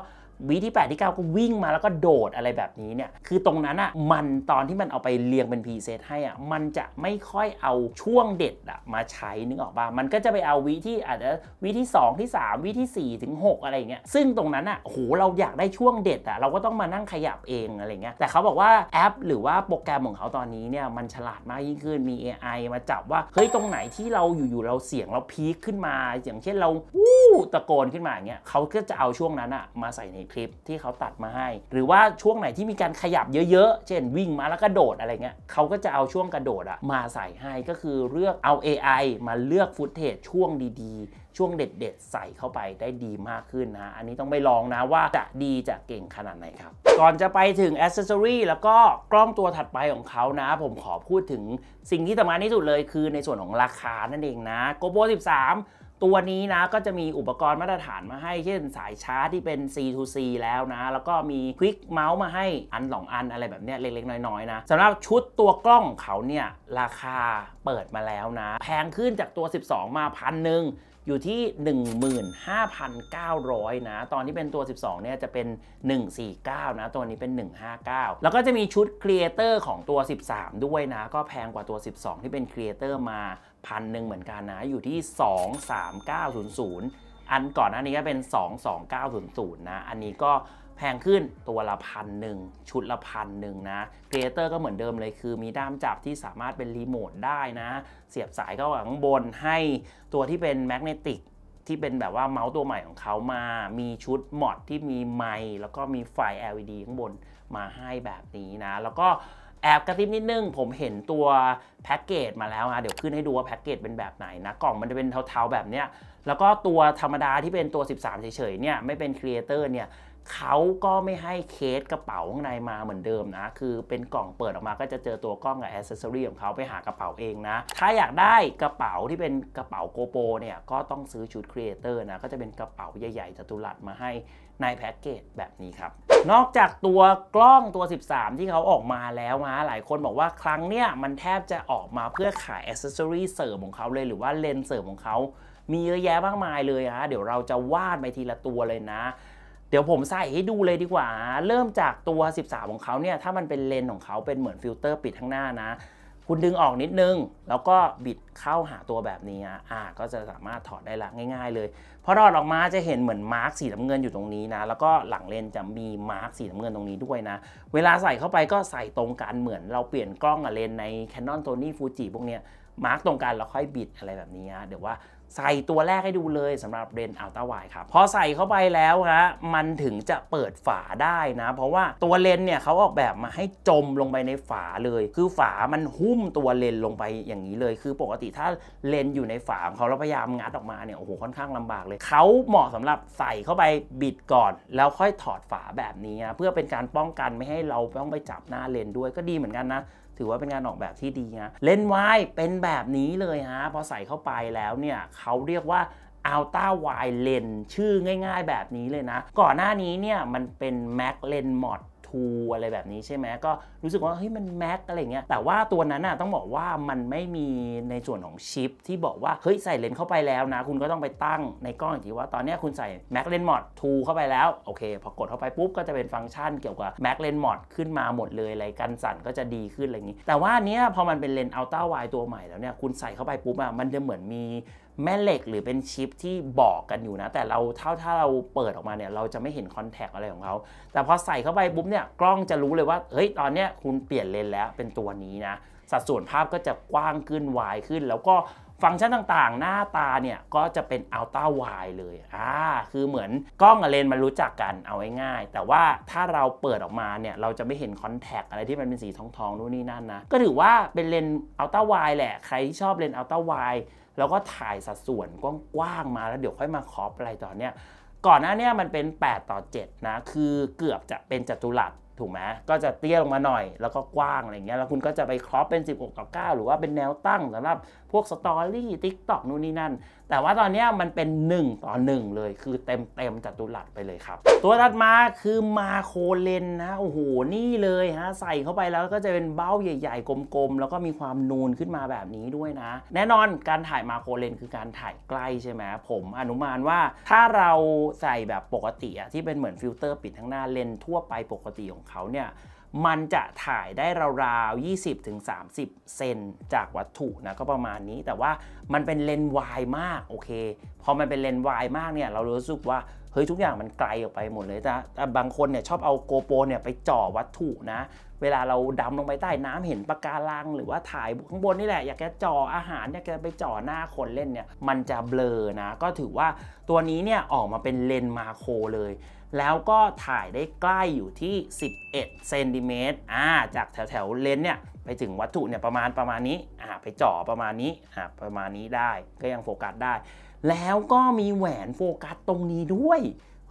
[SPEAKER 1] วีที่8ที่9ก็วิ่งมาแล้วก็โดดอะไรแบบนี้เนี่ยคือตรงนั้นอะ่ะมันตอนที่มันเอาไปเรียงเป็นพรีเซตให้อะ่ะมันจะไม่ค่อยเอาช่วงเด็ดอะ่ะมาใช้นึกออกป่ะมันก็จะไปเอาวีที่อาจจะวีที่2ที่3วีที่4ถึง6 อะไรเงี้ยซึ่งตรงนั้นอะ่ะโหเราอยากได้ช่วงเด็ดอะ่ะเราก็ต้องมานั่งขยับเองอะไรเงี้ยแต่เขาบอกว่าแอป หรือว่าโปรแกรมของเขาตอนนี้เนี่ยมันฉลาดมากยิ่งขึ้นมี AI มาจับว่าเฮ้ยตรงไหนที่เราอยู่อยู่เราเสียงเราพีคขึ้นมา อย่างเช่นเราวู้ตะโกนขึ้นมาอย่างเงี้ยเขาก็จะเอาช่วงนั้นอะมาใส่ในคลิปที่เขาตัดมาให้ หรือว่าช่วงไหนที่มีการขยับเยอะ ๆ เช่นวิ่งมาแล้วกระโดดอะไรเงี้ยเขาก็จะเอาช่วงกระโดดอะมาใส่ให้ก็คือเลือกเอา AI มาเลือกฟุตเทจช่วงดีๆ ช่วงเด็ดๆ ใส่เข้าไปได้ดีมากขึ้นนะ อันนี้ต้องไปลองนะว่าจะดีจะเก่งขนาดไหนครับ ก่อนจะไปถึงอ c เซสซอรีแล้วก็กล้องตัวถัดไปของเขานะ ผมขอพูดถึงสิ่งที่สำคัญที่สุดเลยคือในส่วนของราคานั่นเองนะ GoPro 13ตัวนี้นะก็จะมีอุปกรณ์มาตรฐานมาให้ เช่นสายชาร์จที่เป็น C2C แล้วนะ แล้วก็มีควิกเมาส์มาให้อันสอันอะไรแบบเนี้ยเล็กๆ น้อยๆนะสำหรับชุดตัวกล้องเขาเนี่ย ราคาเปิดมาแล้วนะ แพงขึ้นจากตัว 12 มาพันหนึ่งอยู่ที่ 15,900นะ ตอนที่เป็นตัว 12 เนี่ยจะเป็น 149 นะ ตัวนี้เป็น 159 แล้วก็จะมีชุดครีเอเตอร์ของตัว 13 ด้วยนะ ก็แพงกว่าตัว 12 ที่เป็นครีเอเตอร์มาพันหนึ่งเหมือนกันนะอยู่ที่ 23900 อันก่อนอันนี้ก็เป็น 22900นะ อันนี้ก็แพงขึ้นตัวละพันหนึ่งชุดละพันหนึ่งนะครีเอเตอร์ก็เหมือนเดิมเลย คือมีด้ามจับที่สามารถเป็นรีโมทได้นะ เสียบสายเข้าข้างบนให้ตัวที่เป็นแมกเนติกที่เป็นแบบว่าเมาส์ตัวใหม่ของเขามามีชุดมอดที่มีไมค์แล้วก็มีไฟ LED ข้างบนมาให้แบบนี้นะแล้วก็แอบกระติบนิดนึง ผมเห็นตัวแพ็กเกจมาแล้วนะเดี๋ยวขึ้นให้ดูว่าแพ็กเกจเป็นแบบไหนนะ กล่องมันจะเป็นเทาๆ แบบเนี้ย แล้วก็ตัวธรรมดาที่เป็นตัว 13 เฉยๆ เนี่ย ไม่เป็นครีเอเตอร์เนี่ยเขาก็ไม่ให้เคสกระเป๋าข้างในมาเหมือนเดิมนะ คือเป็นกล่องเปิดออกมาก็จะเจอตัวกล้องกับแอสเซอรี์ของเขาไปหากระเป๋าเองนะ ถ้าอยากได้กระเป๋าที่เป็นกระเป๋าโกโปเนี่ย ก็ต้องซื้อชุดครีเอเตอร์นะ ก็จะเป็นกระเป๋าใหญ่ๆจตุรัสมาให้ในแพ็กเกจแบบนี้ครับ นอกจากตัวกล้องตัว 13 ที่เขาออกมาแล้วนะ หลายคนบอกว่าครั้งเนี้ยมันแทบจะออกมาเพื่อขายอ c c e s s o r y เสริมของเขาเลยหรือว่าเลนส์เสริมของเขา มีเยอะแยะมากมายเลยฮะเดี๋ยวเราจะวาดไปทีละตัวเลยนะ เดี๋ยวผมใส่ให้ดูเลยดีกว่า เริ่มจากตัว 13 ของเขาเนี่ยถ้ามันเป็นเลนของเขาเป็นเหมือนฟิลเตอร์ปิดข้างหน้านะคุณดึงออกนิดนึง แล้วก็บิดเข้าหาตัวแบบนี้อ่าก็จะสามารถถอดได้ละง่ายๆเลย พอรอดออกมาจะเห็นเหมือนมาร์กสีน้ำเงินอยู่ตรงนี้นะแล้วก็หลังเลนจะมีมาร์กสีน้ำเงินตรงนี้ด้วยนะเวลาใส่เข้าไปก็ใส่ตรงกันเหมือนเราเปลี่ยนกล้องอะเลนใน Canon t o n y Fuji พวกเนี้ยมาร์กตรงกันแล้วค่อยบิดอะไรแบบนี้เดี๋ยวว่าใส่ตัวแรกให้ดูเลยสำหรับเลนอัลตราไวครับ พอใส่เข้าไปแล้วฮะมันถึงจะเปิดฝาได้นะ เพราะว่าตัวเลนเนี่ยเขาออกแบบมาให้จมลงไปในฝาเลย คือฝามันหุ้มตัวเลนลงไปอย่างนี้เลย คือปกติถ้าเลนอยู่ในฝาของเขาล้วพยายามงัดออกมาเนี่ยโอ้โห ค่อนข้างลำบากเลยเขาเหมาะสำหรับใส่เข้าไปบิดก่อน แล้วค่อยถอดฝาแบบนี้เพื่อเป็นการป้องกันไม่ให้เราต้องไปจับหน้าเลนด้วยก็ดีเหมือนกันนะถือว่าเป็นงานออกแบบที่ดีนะเลนส์วายเป็นแบบนี้เลยฮะ พอใส่เข้าไปแล้วเนี่ยเขาเรียกว่า อัลต้าวายเลน ชื่อง่ายๆแบบนี้เลยนะ ก่อนหน้านี้เนี่ยมันเป็นแม็กเลนมอดูอะไรแบบนี้ใช่ไหมก็รู้สึกว่าเฮ้ยมันแม็กอะไรเงี้ยแต่ว่าตัวนั้นน่ะต้องบอกว่ามันไม่มีในส่วนของชิปที่บอกว่าเฮ้ยใส่เลนส์เข้าไปแล้วนะคุณก็ต้องไปตั้งในกล้องอีกทีว่าตอนนี้คุณใส่แม็กเลนส์มอดทูเข้าไปแล้วโอเคพอกดเข้าไปปุ๊บก็จะเป็นฟังก์ชัน เกี่ยวกับแม็กเลนส์มอดขึ้นมาหมดเลยอะไรกันสั่นก็จะดีขึ้นอะไรอย่างนี้ แต่ว่าเนี้ยพอมันเป็นเลนส์อัลตร้าไวตัวใหม่แล้วเนี่ยคุณใส่เข้าไปปุ๊บอะมันจะเหมือนมีแม่เหล็กหรือเป็นชิปที่บอกกันอยู่นะ แต่เราเท่าถ้าเราเปิดออกมาเนี่ยเราจะไม่เห็นคอนแทคอะไรของเขาแต่พอใส่เข้าไปบุ๊มเนี่ยกล้องจะรู้เลยว่าเฮ้ยตอนเนี้ยคุณเปลี่ยนเลนแล้วเป็นตัวนี้นะ สัดส่วนภาพก็จะกว้างขึ้นวายขึ้น แล้วก็ฟังก์ชันต่างๆ หน้าตาเนี่ยก็จะเป็นอัลตร้าไวเลยอ่าคือเหมือนกล้องกับเลนมันรู้จักกันเอาง่ายๆแต่ว่าถ้าเราเปิดออกมาเนี่ยเราจะไม่เห็นคอนแทคอะไรที่มันเป็นสีทองๆนู่นนี่นั่นนะก็ถือว่าเป็นเลนอัลตร้าไวแหละใครที่ชอบเลนอัลตร้าไวแล้วก็ถ่ายสัดส่วนกว้างๆมาแล้วเดี๋ยวค่อยมาคอปอะไรตอนเนี้ยก่อนหน้านี้มันเป็น 8 ต่อ 7 นะ คือเกือบจะเป็นจัตุรัส ถูกไหมก็จะเตี้ยลงมาหน่อย แล้วก็กว้างอะไรเงี้ยแล้วคุณก็จะไปครอปเป็น 16 ต่อ 9 หรือว่าเป็นแนวตั้งสำหรับพวกสตอรี่ทิกตอกนู่นนี่นั่นแต่ว่าตอนนี้มันเป็น 1ต่อ1 เลยคือเต็มเต็มจัตุรัสไปเลยครับ ตัวถัดมาคือมาโคเลนนะ โอ้โห นี่เลยฮะใส่เข้าไปแล้วก็จะเป็นเบ้าใหญ่ๆ กลมๆ แล้วก็มีความนูนขึ้นมาแบบนี้ด้วยนะ แน่นอนการถ่ายมาโคเลนคือการถ่ายใกล้ใช่ไหมผมอนุมานว่าถ้าเราใส่แบบปกติที่เป็นเหมือนฟิลเตอร์ปิดทั้งหน้าเลนทั่วไปปกติของเขาเนี่ยมันจะถ่ายได้ราวๆ20-30เซนจากวัตถุนะก็ประมาณนี้แต่ว่ามันเป็นเลนส์วายมากโอเคพอมันเป็นเลนส์วายมากเนี่ยเรารู้สึกว่าเฮ้ยทุกอย่างมันไกลออกไปหมดเลย แต่บางคนเนี่ยชอบเอาโกโปรเนี่ยไปจ่อวัตถุนะเวลาเราดำลงไปใต้น้ำเห็นปะการัง หรือว่าถ่ายข้างบนนี่แหละอยากจะจ่ออาหารอยากจะไปจ่อหน้าคนเล่นเนี่ยมันจะเบลอนะก็ถือว่าตัวนี้เนี่ยออกมาเป็นเลนส์มาโครเลยแล้วก็ถ่ายได้ใกล้อยู่ที่ 11เซนติเมตรอ่า จากแถวแถวเลนเนี่ยไปถึงวัตถุเนี่ยประมาณประมาณนี้ อ่าไปจ่อประมาณนี้ อ่า ประมาณนี้ได้ ก็ยังโฟกัสได้ แล้วก็มีแหวนโฟกัสตรงนี้ด้วย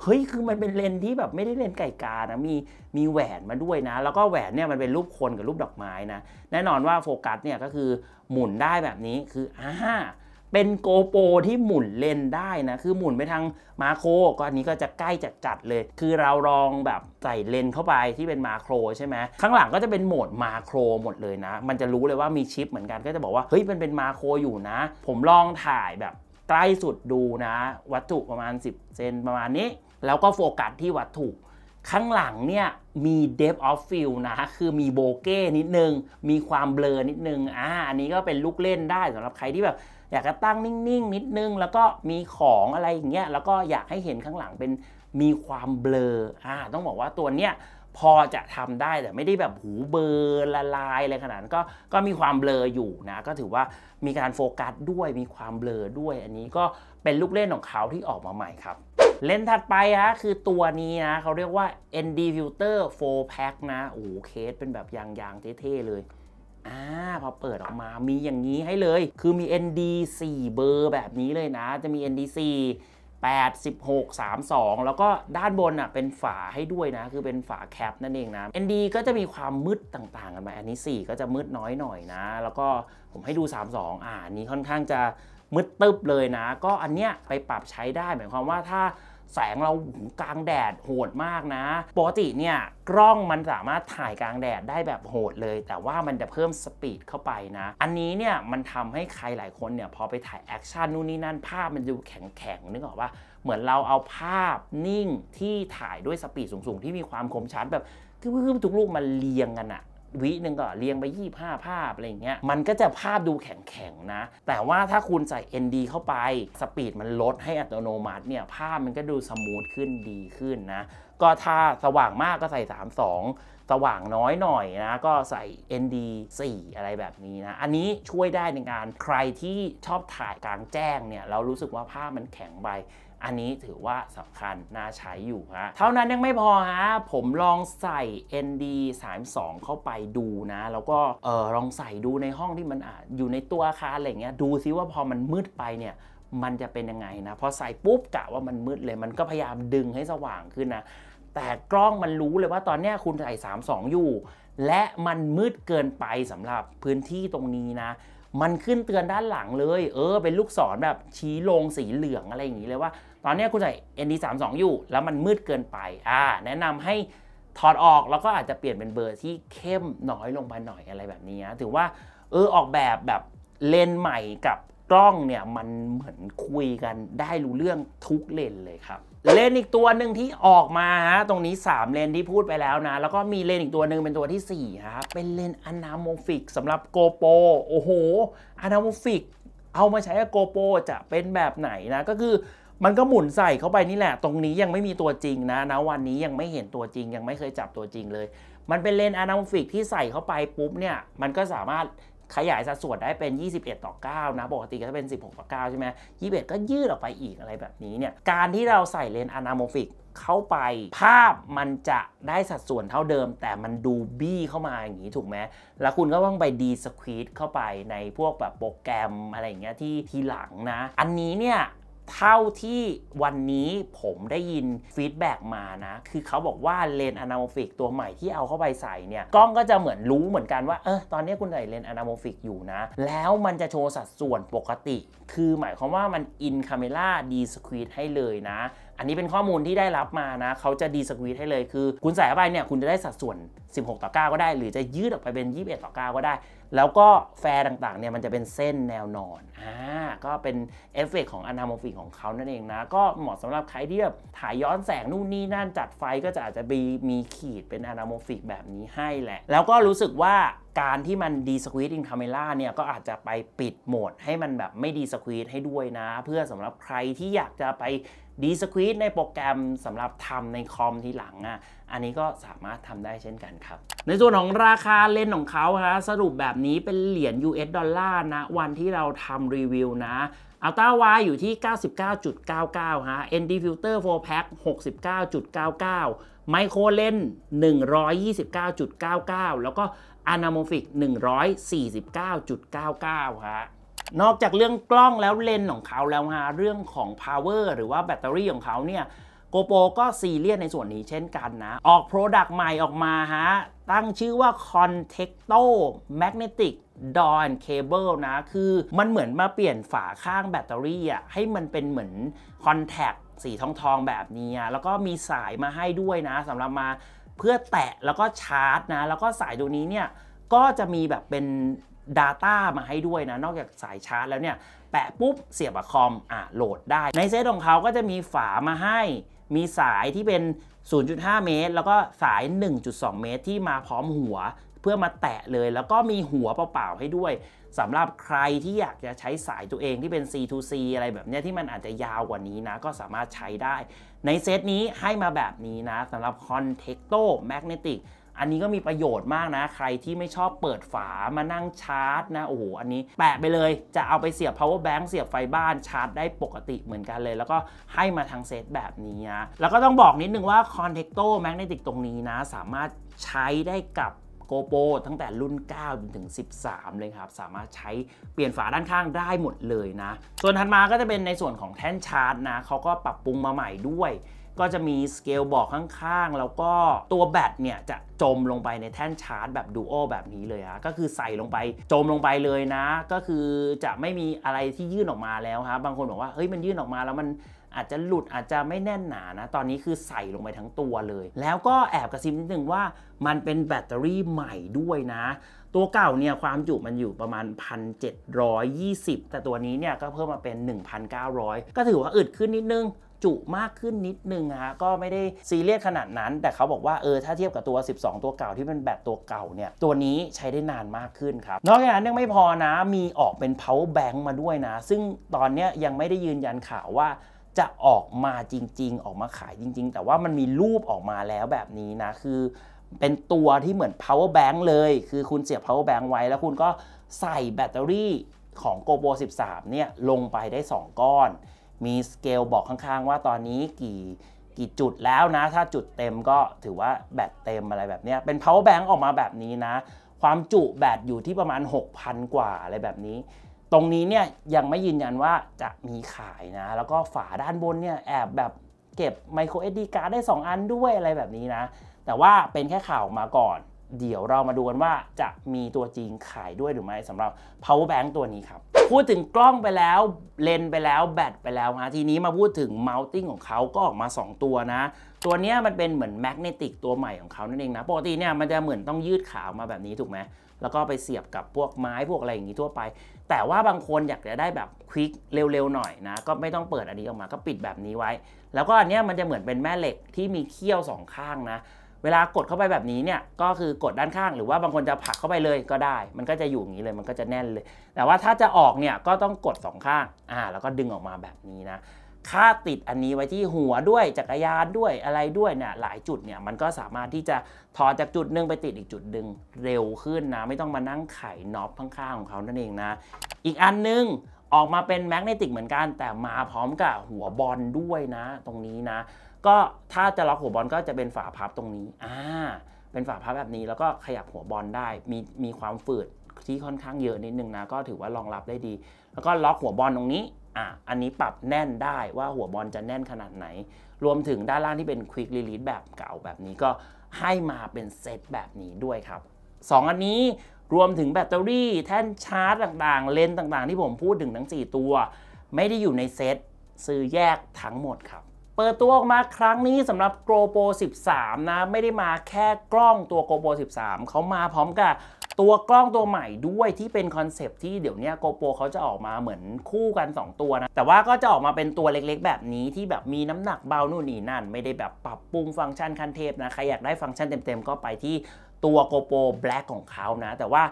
[SPEAKER 1] เฮ้ย คือมันเป็นเลนที่แบบไม่ได้เลนไก่กานะ มี มีแหวนมาด้วยนะ แล้วก็แหวนเนี่ยมันเป็นรูปคนกับรูปดอกไม้นะ แน่นอนว่าโฟกัสเนี่ยก็คือหมุนได้แบบนี้ คือ อ่าเป็นโกโปรที่หมุนเลนได้นะ คือหมุนไปทางมาโครก็อันนี้ก็จะใกล้จดจัดเลย คือเราลองแบบใส่เลนเข้าไปที่เป็นมาโครใช่ไหมข้างหลังก็จะเป็นโหมดมาโคร หมดเลยนะ มันจะรู้เลยว่ามีชิปเหมือนกัน ก็จะบอกว่าเฮ้ยมันเป็นมาโครอยู่นะ ผมลองถ่ายแบบใกล้สุดดูนะ วัตถุประมาณ 10เซนประมาณนี้ แล้วก็โฟกัสที่วัตถุ ข้างหลังเนี่ยมี depth of field นะ คือมีโบเก้นิดนึง มีความเบลอนิดนึง อ่าอันนี้ก็เป็นลูกเล่นได้สำหรับใครที่แบบอยากจะตั้งนิ่งๆนิดนึงแล้วก็มีของอะไรอย่างเงี้ยแล้วก็อยากให้เห็นข้างหลังเป็นมีความเบลออ่าต้องบอกว่าตัวเนี้ยพอจะทำได้แต่ไม่ได้แบบหูเบลอละลายอะไรขนาดนั้นก็ก็มีความเบลออยู่นะก็ถือว่ามีการโฟกัสด้วยมีความเบลอด้วย อันนี้ก็เป็นลูกเล่นของเขาที่ออกมาใหม่ครับ เลนส์ถัดไปฮะคือตัวนี้นะเขาเรียกว่า ND Filter 4 Pack นะโอ้เคส เป็นแบบยางๆเท่ๆเลยอ่าพอเปิดออกมามีอย่างนี้ให้เลย คือมี ND 4เบอร์แบบนี้เลยนะ จะมี ND 4 8 16 32 แล้วก็ด้านบนอ่ะ เป็นฝาให้ด้วยนะ คือเป็นฝาแคปนั่นเองนะ ND ก็จะมีความมืดต่างๆกันไปอันนี้ 4 ก็จะมืดน้อยหน่อยนะ แล้วก็ผมให้ดู 32 อ่านี้ค่อนข้างจะมืดตึ๊บเลยนะ ก็อันเนี้ยไปปรับใช้ได้ หมายความว่าถ้าแสงเรากลางแดดโหดมากนะปกติเนี่ยกล้องมันสามารถถ่ายกลางแดดได้แบบโหดเลย แต่ว่ามันจะเพิ่มสปีดเข้าไปนะ อันนี้เนี่ยมันทำให้ใครหลายคนเนี่ยพอไปถ่ายแอคชั่นนู่นนี่นั่นภาพมันดูแข็งแข็งนึกออกว่าเหมือนเราเอาภาพนิ่งที่ถ่ายด้วยสปีดสูงๆ ที่มีความคมชัดแบบคือทุกลูกมันเรียงกันอะวิหนึ่งก็เรียงไปยี่ห้าภาพอะไรเงี้ยมันก็จะภาพดูแข็งๆนะ แต่ว่าถ้าคุณใส่ ND เข้าไป สปีดมันลดให้อัตโนมัติเนี่ยภาพมันก็ดูสมูทขึ้นดีขึ้นนะ ก็ถ้าสว่างมากก็ใส่ 32 สว่างน้อยหน่อยนะก็ใส่ ND 4 อะไรแบบนี้นะ อันนี้ช่วยได้ในการใครที่ชอบถ่ายกลางแจ้งเนี่ยเรารู้สึกว่าภาพมันแข็งไปอันนี้ถือว่าสำคัญน่าใช้อยู่ฮะ เท่านั้นยังไม่พอฮะ ผมลองใส่ ND 3 2เข้าไปดูนะ แล้วก็เออลองใส่ดูในห้องที่มันออยู่ในตัวอาคารอะไรเงี้ยดูซิว่าพอมันมืดไปเนี่ย มันจะเป็นยังไงนะ พอใส่ปุ๊บกะว่ามันมืดเลย มันก็พยายามดึงให้สว่างขึ้นนะ แต่กล้องมันรู้เลยว่าตอนนี้คุณใส่ 3 2 อยู่ และมันมืดเกินไปสำหรับพื้นที่ตรงนี้นะมันขึ้นเตือนด้านหลังเลย เออ เป็นลูกศรแบบชี้ลงสีเหลืองอะไรอย่างนี้เลยว่า ตอนนี้คุณใส่ ND32 อยู่ แล้วมันมืดเกินไป อ่า แนะนำให้ถอดออกแล้วก็อาจจะเปลี่ยนเป็นเบอร์ที่เข้มน้อยลงไปหน่อยอะไรแบบนี้นะถือว่าเออออกแบบแบบเลนใหม่กับกล้องเนี่ยมันเหมือนคุยกันได้รู้เรื่องทุกเลนเลยครับเลนอีกตัวหนึ่งที่ออกมาฮะตรงนี้ 3 เลนที่พูดไปแล้วนะ แล้วก็มีเลนอีกตัวหนึ่งเป็นตัวที่4ฮะเป็นเลนอนาโมฟิกสำหรับโกโป โอ้โห อนาโมฟิก เอามาใช้กับโกโปจะเป็นแบบไหนนะก็คือมันก็หมุนใส่เข้าไปนี่แหละ ตรงนี้ยังไม่มีตัวจริงนะนะวันนี้ยังไม่เห็นตัวจริงยังไม่เคยจับตัวจริงเลย มันเป็นเลนอนาโมฟิกที่ใส่เข้าไปปุ๊บเนี่ย มันก็สามารถขยายสัดส่วนได้เป็น 21 ต่อ 9 นะ ปกติก็จะเป็น 16 ต่อ 9 ใช่ไหม21 ก็ยืดออกไปอีกอะไรแบบนี้เนี่ย การที่เราใส่เลนส์อนาโมฟิกเข้าไป ภาพมันจะได้สัดส่วนเท่าเดิม แต่มันดูบี้เข้ามาอย่างนี้ถูกไหมแล้วคุณก็ต้องไปดีสควีตเข้าไปในพวกแบบโปรแกรมอะไรอย่างเงี้ยที่ทีหลังนะ อันนี้เนี่ยเท่าที่วันนี้ผมได้ยินฟีดแบ็กมานะ คือเขาบอกว่าเลนส์อนาโมฟิกตัวใหม่ที่เอาเข้าไปใส่เนี่ย กล้องก็จะเหมือนรู้เหมือนกันว่า เออตอนนี้คุณใส่เลนส์อนาโมฟิกอยู่นะ แล้วมันจะโชว์สัดส่วนปกติ คือหมายความว่ามันอินคาเมล่าดีสควีดให้เลยนะอันนี้เป็นข้อมูลที่ได้รับมานะ เขาจะดีสกีทให้เลย คือ คุณใส่เข้าไปเนี่ยคุณจะได้สัดส่วน 16 ต่อ 9 ก็ได้ หรือจะยืดออกไปเป็น 21 ต่อ 9 ก็ได้ แล้วก็แฟร์ต่างๆเนี่ยมันจะเป็นเส้นแนวนอน อ่า ก็เป็นเอฟเฟกของอนาโมฟิกของเขานั่นเองนะ ก็เหมาะสำหรับใครที่แบบถ่ายย้อนแสงนู่นนี่นั่น จัดไฟก็จะอาจจะมีมีขีดเป็นอนาโมฟิกแบบนี้ให้แหละ แล้วก็รู้สึกว่าการที่มันดีสควีตอินคาเมล่าเนี่ย ก็อาจจะไปปิดโหมดให้มันแบบไม่ดีสควีตให้ด้วยนะ เพื่อสำหรับใครที่อยากจะไปดีสควีตในโปรแกรมสำหรับทำในคอมทีหลังอ่ะ อันนี้ก็สามารถทำได้เช่นกันครับ ในส่วนของราคาเลนส์ของเขาคะสรุปแบบนี้เป็นเหรียญ US ดอลลาร์นะ วันที่เราทำรีวิวนะอัลต้าวายอยู่ที่ 99.99 ฮะ ND Filter 4 Pack 69.99 ไมโครเลน129.99 แล้วก็อนาโมฟิก149.99 ฮะนอกจากเรื่องกล้องแล้วเลนส์ของเขาแล้วฮะเรื่องของ power หรือว่าแบตเตอรี่ของเขาเนี่ยโกโปก็ซีเรียสในส่วนนี้เช่นกันนะ ออกโปรดักต์ใหม่ออกมาฮะ ตั้งชื่อว่า c o n t e c t o Magnetic d o n Cable นะคือมันเหมือนมาเปลี่ยนฝาข้างแบตเตอรี่อ่ะให้มันเป็นเหมือนคอนแท t สีทองทองแบบนี้ แล้วก็มีสายมาให้ด้วยนะสำหรับมาเพื่อแตะแล้วก็ชาร์จนะ แล้วก็สายตัวนี้เนี่ยก็จะมีแบบเป็น Data มาให้ด้วยนะ นอกจากสายชาร์จแล้วเนี่ย แปะปุ๊บ เสียบอะคอมอ่ะโหลดได้ ในเซตของเขาก็จะมีฝามาให้ มีสายที่เป็น 0.5 เมตร แล้วก็สาย 1.2 เมตร ที่มาพร้อมหัวเพื่อมาแตะเลย แล้วก็มีหัวเปล่า ๆ ให้ด้วยสำหรับใครที่อยากจะใช้สายตัวเองที่เป็น C2C อะไรแบบนี้ที่มันอาจจะยาวกว่านี้นะ ก็สามารถใช้ได้ ในเซตนี้ให้มาแบบนี้นะสำหรับ Contecto Magnetic อันนี้ก็มีประโยชน์มากนะใครที่ไม่ชอบเปิดฝามานั่งชาร์จนะโอ้โหอันนี้แปะไปเลยจะเอาไปเสียบ power bank เสียบไฟบ้านชาร์จได้ปกติเหมือนกันเลย แล้วก็ให้มาทางเซตแบบนี้นะแล้วก็ต้องบอกนิดนึงว่าคอนเท c โตแมกเนติกตรงนี้นะ สามารถใช้ได้กับโกโปตั้งแต่รุ่น9จนถึง 13 เลยครับ สามารถใช้เปลี่ยนฝาด้านข้างได้หมดเลยนะ ส่วนถัดมาก็จะเป็นในส่วนของแท่นชาร์จนะเขาก็ปรับปรุงมาใหม่ด้วยก็จะมีสเกลบอกข้างๆ แล้วก็ตัวแบตเนี่ยจะจมลงไปในแท่นชาร์จแบบดูโอแบบนี้เลยฮะ ก็คือใส่ลงไปจมลงไปเลยนะ ก็คือจะไม่มีอะไรที่ยื่นออกมาแล้วฮะ บางคนบอกว่า เฮ้ยมันยื่นออกมาแล้วมันอาจจะหลุดอาจจะไม่แน่นหนา นะ ตอนนี้คือใส่ลงไปทั้งตัวเลย แล้วก็แอบกระซิบนิดนึงว่ามันเป็นแบตเตอรี่ใหม่ด้วยนะ ตัวเก่าเนี่ยความจุมันอยู่ประมาณ1,720แต่ตัวนี้เนี่ยก็เพิ่มมาเป็น 1,900 ก็ถือว่าอึดขึ้นนิดนึงจุมากขึ้นนิดนึงฮะก็ไม่ได้ซีเรียสขนาดนั้น แต่เขาบอกว่าเออถ้าเทียบกับตัว 12 ตัวเก่าที่เป็นแบตตัวเก่าเนี่ยตัวนี้ใช้ได้นานมากขึ้นครับ นอกจากนั้นยังไม่พอนะมีออกเป็น power bank มาด้วยนะ ซึ่งตอนนี้ยังไม่ได้ยืนยันข่าวว่า จะออกมาจริงๆ ออกมาขายจริงๆ แต่ว่ามันมีรูปออกมาแล้วแบบนี้นะคือเป็นตัวที่เหมือน power bank เลย คือคุณเสียบ power bank ไว้แล้วคุณก็ใส่แบตเตอรี่ของ GoPro 13 เนี่ยลงไปได้ 2 ก้อนมีสเกลบอกข้างๆ ว่าตอนนี้กี่กี่จุดแล้วนะ ถ้าจุดเต็มก็ถือว่าแบตเต็มอะไรแบบนี้เป็น power bank ออกมาแบบนี้นะ ความจุแบตอยู่ที่ประมาณ 6,000 กว่าอะไรแบบนี้ ตรงนี้เนี่ยยังไม่ยืนยันว่าจะมีขายนะ แล้วก็ฝาด้านบนเนี่ยแอบแบบเก็บ micro SD card ได้2 อันด้วยอะไรแบบนี้นะ แต่ว่าเป็นแค่ข่าวมาก่อนเดี๋ยวเรามาดูกันว่าจะมีตัวจริงขายด้วยหรือไม่สำหรับ power bank ตัวนี้ครับพูดถึงกล้องไปแล้วเลนไปแล้วแบตไปแล้วฮะทีนี้มาพูดถึงเมาส์ติ้งของเขาก็ออกมา 2 ตัวนะ ตัวนี้มันเป็นเหมือนแมกเนติกตัวใหม่ของเขานั่นเองนะปกติเนี่ยมันจะเหมือนต้องยืดขาออกมาแบบนี้ถูกไหมแล้วก็ไปเสียบกับพวกไม้พวกอะไรอย่างนี้ทั่วไป แต่ว่าบางคนอยากจะได้แบบควิกเร็วๆหน่อยนะ ก็ไม่ต้องเปิดอันนี้ออกมาก็ปิดแบบนี้ไว้ แล้วก็อันนี้มันจะเหมือนเป็นแม่เหล็กที่มีเขี้ยวสองข้างนะเวลากดเข้าไปแบบนี้เนี่ยก็คือกดด้านข้าง หรือว่าบางคนจะผลักเข้าไปเลยก็ได้ มันก็จะอยู่อย่างนี้เลยมันก็จะแน่นเลย แต่ว่าถ้าจะออกเนี่ยก็ต้องกด2ข้าง อ่า แล้วก็ดึงออกมาแบบนี้นะ ค่าติดอันนี้ไว้ที่หัวด้วยจักรยานด้วยอะไรด้วยเนี่ยหลายจุดเนี่ย มันก็สามารถที่จะถอดจากจุดหนึ่งไปติดอีกจุดดึงเร็วขึ้นนะ ไม่ต้องมานั่งไขน็อปข้างๆของเขานั่นเองนะ อีกอันนึงออกมาเป็นแมกเนติกเหมือนกัน แต่มาพร้อมกับหัวบอลด้วยนะ ตรงนี้นะก็ถ้าจะล็อกหัวบอลก็จะเป็นฝาพับตรงนี้ อ่า เป็นฝาพับแบบนี้แล้วก็ขยับหัวบอลได้ มีมีความฝืดที่ค่อนข้างเยอะนิดนึงนะ ก็ถือว่ารองรับได้ดี แล้วก็ล็อกหัวบอลตรงนี้ อ่ะอันนี้ปรับแน่นได้ว่าหัวบอลจะแน่นขนาดไหน รวมถึงด้านล่างที่เป็นควิกรีลีสแบบเก่าแบบนี้ก็ให้มาเป็นเซตแบบนี้ด้วยครับ 2 อันนี้รวมถึงแบตเตอรี่แท่นชาร์จต่างๆ เลนส์ต่าง ๆ ที่ผมพูดถึงทั้ง4ตัว ไม่ได้อยู่ในเซตซื้อแยกทั้งหมดครับเปิดตัวออกมาครั้งนี้สำหรับ GoPro 13 นะไม่ได้มาแค่กล้องตัว GoPro 13 เขามาพร้อมกับตัวกล้องตัวใหม่ด้วยที่เป็นคอนเซปที่เดี๋ยวนี้ GoPro เขาจะออกมาเหมือนคู่กัน 2 ตัวนะแต่ว่าก็จะออกมาเป็นตัวเล็กๆแบบนี้ที่แบบมีน้ำหนักเบานู่น นี่นั่น ไม่ได้แบบปรับปรุงฟังก์ชันคันเทปนะ ใครอยากได้ฟังก์ชันเต็มๆ ก็ไปที่ตัว GoPro Black ของเขานะแต่ว่า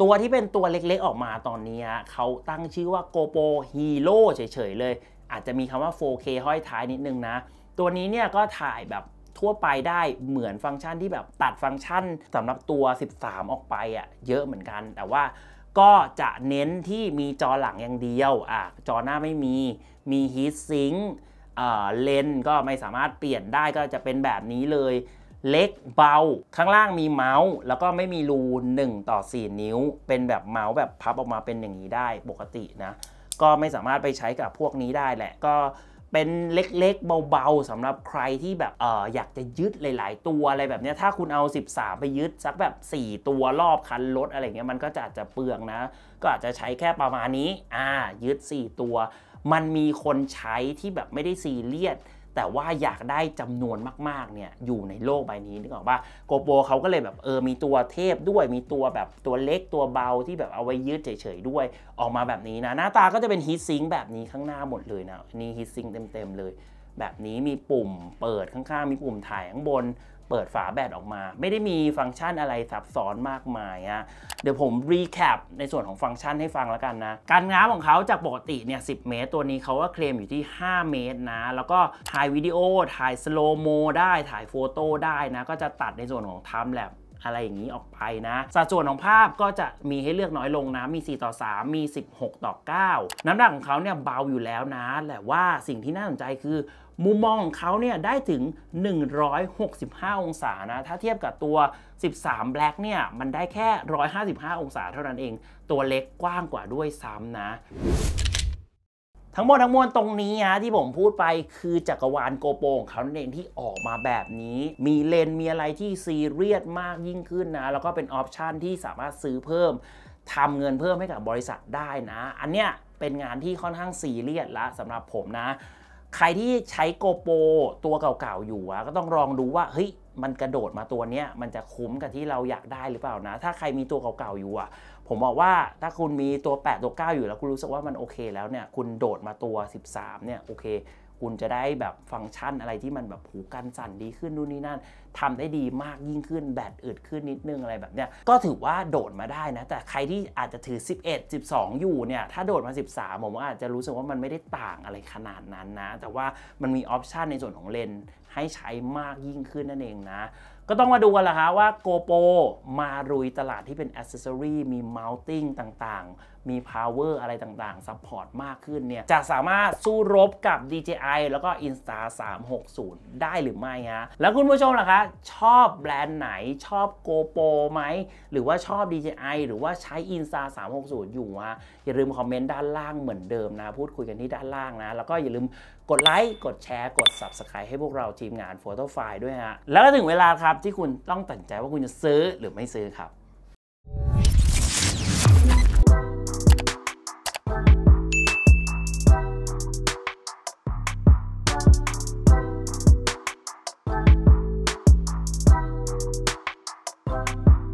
[SPEAKER 1] ตัวที่เป็นตัวเล็กๆ ออกมาตอนนี้เขาตั้งชื่อว่า GoPro Hero เฉยๆเลยอาจจะมีคำว่า 4K ห้อยท้ายนิดนึงนะ ตัวนี้เนี่ยก็ถ่ายแบบทั่วไปได้เหมือนฟังก์ชันที่แบบตัดฟังก์ชันสำหรับตัว 13 ออกไปอะ่ะเยอะเหมือนกัน แต่ว่าก็จะเน้นที่มีจอหลังอย่างเดียวอ่ะจอหน้าไม่มี มีฮีทซิงค์เลนก็ไม่สามารถเปลี่ยนได้ก็จะเป็นแบบนี้เลย เล็กเบาข้างล่างมีเมาส์ แล้วก็ไม่มีรู1ต่อ4 นิ้ว เป็นแบบเมาส์แบบพับออกมาเป็นอย่างนี้ได้ปกตินะก็ไม่สามารถไปใช้กับพวกนี้ได้แหละ ก็เป็นเล็กๆเบาๆสำหรับใครที่แบบเอออยากจะยึดหลายๆตัวอะไรแบบนี้ถ้าคุณเอา 13 ไปยึดสักแบบ 4 ตัวรอบคันรถอะไรเงี้ยมันก็จะอาจจะเปลืองนะ ก็อาจจะใช้แค่ประมาณนี้อ่ายึด 4 ตัว มันมีคนใช้ที่แบบไม่ได้ซีเรียสแต่ว่าอยากได้จำนวนมากๆ เนี่ย อยู่ในโลกใบนี้ นึกออกป่ะโกโปเขาก็เลยแบบ เออ มีตัวเทพด้วย มีตัวแบบตัวเล็กตัวเบาที่แบบเอาไว้ยืดเฉยๆด้วย ออกมาแบบนี้นะ หน้าตาก็จะเป็นฮีทซิงแบบนี้ข้างหน้าหมดเลยนะ นี่ฮีทซิงเต็มๆ เลยแบบนี้มีปุ่มเปิดข้าง ๆ มีปุ่มถ่ายข้างบน เปิดฝาแบตออกมา ไม่ได้มีฟังก์ชันอะไรซับซ้อนมากมายฮะเดี๋ยวผมรีแคปในส่วนของฟังก์ชันให้ฟังแล้วกันนะ การง้าของเขาจากปกติเนี่ย 10 เมตรตัวนี้เขาว่าเคลมอยู่ที่ 5 เมตรนะ แล้วก็ถ่ายวิดีโอ ถ่ายสโลโม ได้ ถ่ายโฟโต้ได้นะ ก็จะตัดในส่วนของไทม์แลปอะไรอย่างนี้ออกไปนะสัดส่วนของภาพก็จะมีให้เลือกน้อยลงนะ มี 4 ต่อ 3 มี 16 ต่อ 9 น้ำหนักของเขาเนี่ยเบาอยู่แล้วนะแต่ว่าสิ่งที่น่าสนใจคือ มุมมองของเขาเนี่ยได้ถึง 165 องศานะ ถ้าเทียบกับตัว 13 Black เนี่ย มันได้แค่ 155 องศาเท่านั้นเอง ตัวเล็กกว้างกว่าด้วยซ้ำนะทั้งหมดทั้งมวลตรงนี้ฮะที่ผมพูดไปคือจักรวาลโกโปงเขาเองที่ออกมาแบบนี้ มีเลนมีอะไรที่ซีเรียสมากยิ่งขึ้นนะ แล้วก็เป็นออปชันที่สามารถซื้อเพิ่มทำเงินเพิ่มให้กับบริษัทได้นะ อันเนี้ยเป็นงานที่ค่อนข้างซีเรียสละสำหรับผมนะ ใครที่ใช้โกโป ตัวเก่าๆ อยู่อะก็ต้องลองดูว่า เฮ้ย มันกระโดดมาตัวเนี้ยมันจะคุ้มกับที่เราอยากได้หรือเปล่านะ ถ้าใครมีตัวเก่าๆอยู่อะผมบอกว่าถ้าคุณมีตัว8ตัว9 อยู่แล้วคุณรู้สึกว่ามันโอเคแล้วเนี่ย คุณโดดมาตัว 13เนี่ยโอเค คุณจะได้แบบฟังก์ชันอะไรที่มันแบบผูกันสั่นดีขึ้นนู่นนี่นั่นทำได้ดีมากยิ่งขึ้นแบตอึดขึ้นนิดนึงอะไรแบบเนี้ยก็ถือว่าโดดมาได้นะ แต่ใครที่อาจจะถือ 11 12อยู่เนี่ยถ้าโดดมา 13 ผมว่าอาจจะรู้สึกว่ามันไม่ได้ต่างอะไรขนาดนั้นนะ แต่ว่ามันมีออปชันในส่วนของเลนให้ใช้มากยิ่งขึ้นนั่นเองนะก็ต้องมาดูกันละฮะว่า GoPro มารุยตลาดที่เป็นอ c เซ s o r y มี mounting ต่างมี power อะไรต่างๆ support มากขึ้นเนี่ย จะสามารถสู้รบกับ DJI แล้วก็ Insta 360 ได้หรือไม่ฮะแล้วคุณผู้ชมล่ะคะ ชอบแบรนด์ไหน ชอบ GoPro ไหม หรือว่าชอบ DJI หรือว่าใช้ Insta 360อยู่ฮะอย่าลืมคอมเมนต์ด้านล่างเหมือนเดิมนะ พูดคุยกันที่ด้านล่างนะ แล้วก็อย่าลืมกดไลค์ กดแชร์ กด Subscribe ให้พวกเราทีมงาน Photo f i ด้วยฮะ แล้วก็ถึงเวลาครับที่คุณต้องตัดใจว่าคุณจะซื้อหรือไม่ซื้อครับ o